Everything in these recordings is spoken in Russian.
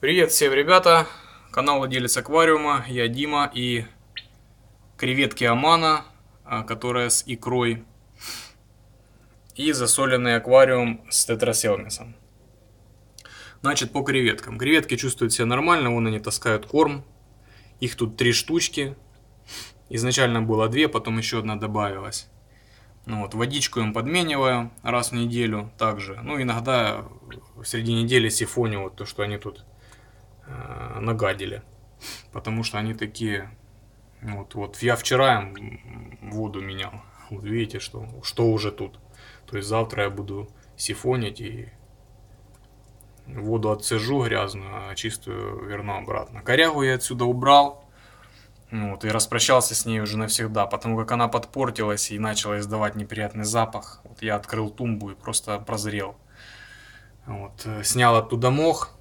Привет всем, ребята! Канал Владелец Аквариума, я Дима и креветки Амана, а, которая с икрой, и засоленный аквариум с тетрасилмисом. Значит, по креветкам. Креветки чувствуют себя нормально, вон они таскают корм. Их тут три штучки. Изначально было две, потом еще одна добавилась. Ну вот, водичку им подмениваю раз в неделю также. Ну, иногда в середине недели сифоню, вот то, что они тут э, нагадили. Потому что они такие, ну вот, вот я вчера воду менял. Вот видите, что, что уже тут. То есть завтра я буду сифонить и воду отцежу грязную, а чистую верну обратно. Корягу я отсюда убрал. Ну вот, и распрощался с ней уже навсегда, потому как она подпортилась и начала издавать неприятный запах. Вот я открыл тумбу и просто прозрел. Вот, э, снял оттуда мох,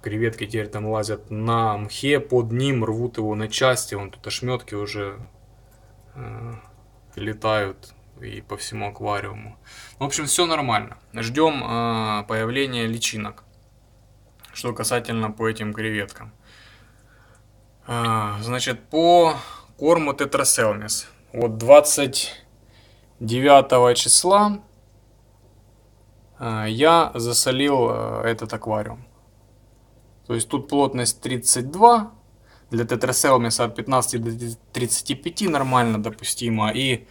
креветки теперь там лазят на мхе, под ним рвут его на части, вон тут ошметки уже э, летают и по всему аквариуму. В общем, все нормально. Ждем э, появления личинок. Что касательно по этим креветкам. Э, значит, по корму Tetraselmis. Вот 29 числа э, я засолил э, этот аквариум. То есть тут плотность 32, для тетрасеумиса от 15 до 35 нормально допустимо. И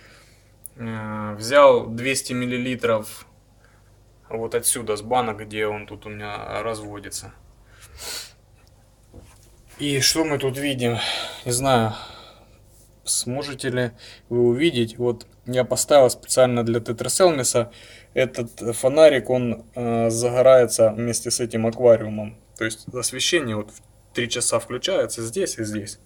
э, взял 200 миллилитров вот отсюда, с бана, где он тут у меня разводится. И что мы тут видим? Не знаю, сможете ли вы увидеть. Вот я поставил специально для тетрасеумиса этот фонарик, он э, загорается вместе с этим аквариумом. То есть освещение вот в 3 часа включается здесь и здесь.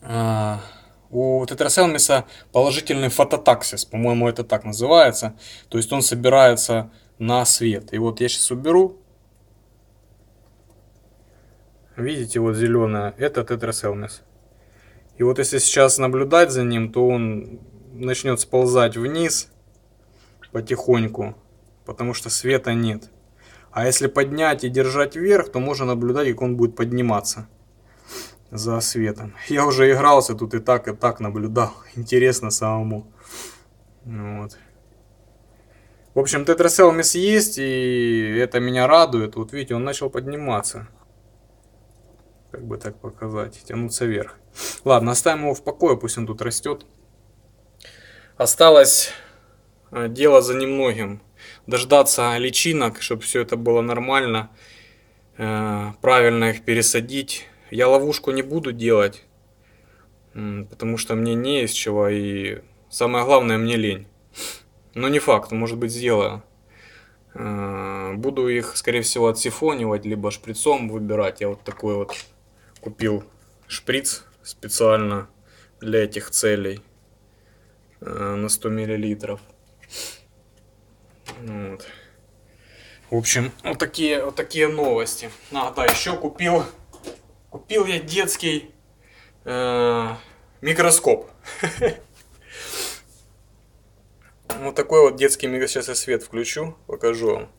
А, у тетраселмиса положительный фототаксис, по-моему, это так называется. То есть он собирается на свет. И вот я сейчас уберу. Видите, вот зеленое, это тетраселмис. И вот если сейчас наблюдать за ним, то он начнет сползать вниз потихоньку, потому что света нет. А если поднять и держать вверх, то можно наблюдать, как он будет подниматься за светом. Я уже игрался тут и так, и так наблюдал. Интересно самому. Вот. В общем, тетрасселмис есть, и это меня радует. Вот видите, он начал подниматься. Как бы так показать, тянуться вверх. Ладно, оставим его в покое, пусть он тут растет. Осталось э, дело за немногим дождаться личинок, чтобы все это было нормально, э, правильно их пересадить. Я ловушку не буду делать, потому что мне не из чего, и самое главное, мне лень. Но не факт, может быть, сделаю. Э, буду их, скорее всего, отсифонивать, либо шприцом выбирать. Я вот такой вот купил шприц специально для этих целей э, на 100 миллилитров. Ну вот. В общем, вот такие, вот такие новости. А, да, еще купил, купил я детский э, микроскоп. Вот такой вот детский микроскоп. Сейчас я свет включу, покажу вам.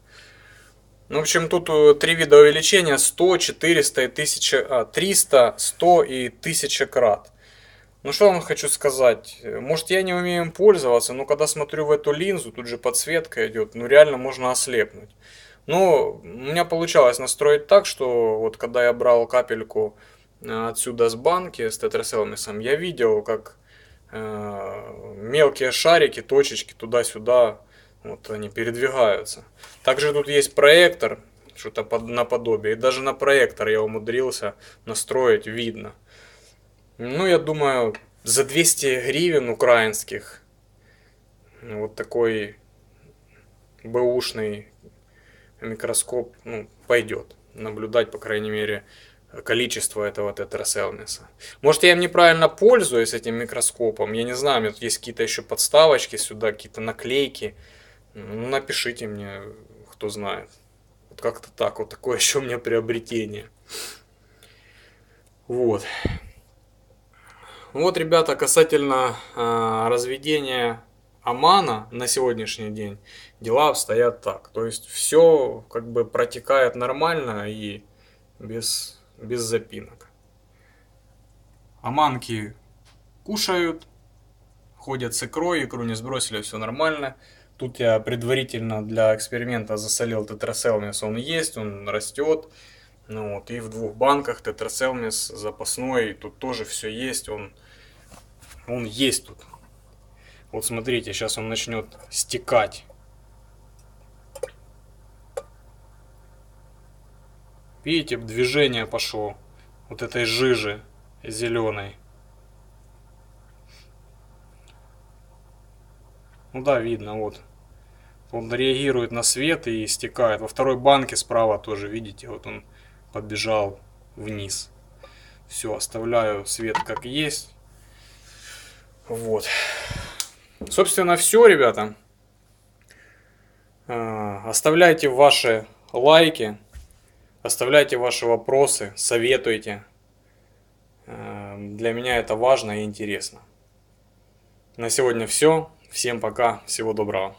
Ну, в общем, тут э, три вида увеличения. 100, 400 и 1000... А, 300, 100 и 1000 крат. Ну что вам хочу сказать, может я не умею им пользоваться, но когда смотрю в эту линзу, тут же подсветка идет, ну реально можно ослепнуть. Но у меня получалось настроить так, что вот когда я брал капельку э, отсюда с банки с тетраселмисом, я видел, как э, мелкие шарики, точечки туда-сюда, вот они передвигаются. Также тут есть проектор, что-то под, наподобие, и даже на проектор я умудрился настроить, видно. Ну, я думаю, за 200 гривен украинских ну, вот такой бэушный микроскоп ну, пойдет. Наблюдать, по крайней мере, количество этого тетрасельмиса. Может, я им неправильно пользуюсь этим микроскопом. Я не знаю, у меня тут есть какие-то еще подставочки сюда, какие-то наклейки. Ну, напишите мне, кто знает. Вот как-то так. Вот такое еще у меня приобретение. Вот. Вот, ребята, касательно э, разведения Амана на сегодняшний день дела обстоят так. То есть все как бы протекает нормально и без, без запинок. Аманки кушают, ходят с икрой, икру не сбросили, все нормально. Тут я предварительно для эксперимента засолил тетрасел, он есть, он растет. Ну, вот, и в двух банках тетрацелмис запасной, тут тоже все есть, он, он есть тут. Вот смотрите, сейчас он начнет стекать. Видите, движение пошло вот этой жижи зеленой. Ну да, видно, вот. Он реагирует на свет и стекает. Во второй банке справа тоже, видите, вот он побежал вниз. Все, оставляю свет как есть. Вот. Собственно, все, ребята. А, оставляйте ваши лайки, оставляйте ваши вопросы, советуйте. А, для меня это важно и интересно. На сегодня все. Всем пока. Всего доброго.